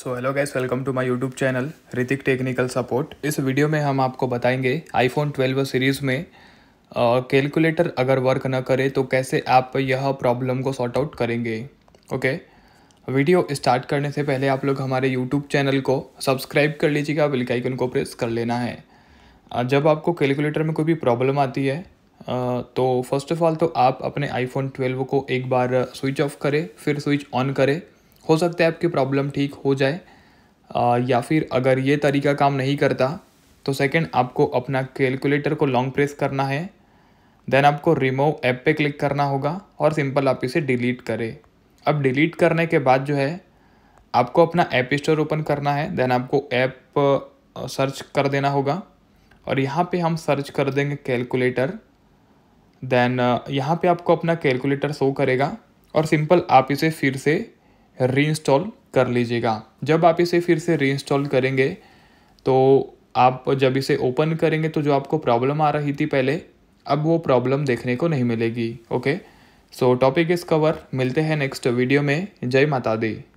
So hello guys welcome to my YouTube channel Hrithik technical support इस वीडियो में हम आपको बताएंगे आईफोन 12 सीरीज़ में कैलकुलेटर uh, अगर वर्क ना करे तो कैसे आप यह प्रॉब्लम को सॉर्ट आउट करेंगे ओके okay? वीडियो स्टार्ट करने से पहले आप लोग हमारे यूट्यूब चैनल को सब्सक्राइब कर लीजिएगा बिल्कुल को प्रेस कर लेना है जब आपको कैलकुलेटर में कोई भी प्रॉब्लम आती है तो फर्स्ट ऑफ़ ऑल तो आप अपने आईफोन ट्वेल्व को एक बार स्विच ऑफ करें फिर स्विच ऑन करें हो सकता है आपकी प्रॉब्लम ठीक हो जाए आ, या फिर अगर ये तरीका काम नहीं करता तो सेकंड आपको अपना कैलकुलेटर को लॉन्ग प्रेस करना है देन आपको रिमूव ऐप पे क्लिक करना होगा और सिंपल आप इसे डिलीट करें अब डिलीट करने के बाद जो है आपको अपना ऐप स्टोर ओपन करना है देन आपको ऐप सर्च कर देना होगा और यहाँ पे हम सर्च कर देंगे कैलकुलेटर देन यहाँ पे आपको अपना कैलकुलेटर शो करेगा और सिंपल आप इसे फिर से रीइंस्टॉल कर लीजिएगा जब आप इसे फिर से रीइंस्टॉल करेंगे तो आप जब इसे ओपन करेंगे तो जो आपको प्रॉब्लम आ रही थी पहले अब वो प्रॉब्लम देखने को नहीं मिलेगी okay so topic is cover मिलते हैं नेक्स्ट वीडियो में जय माता दी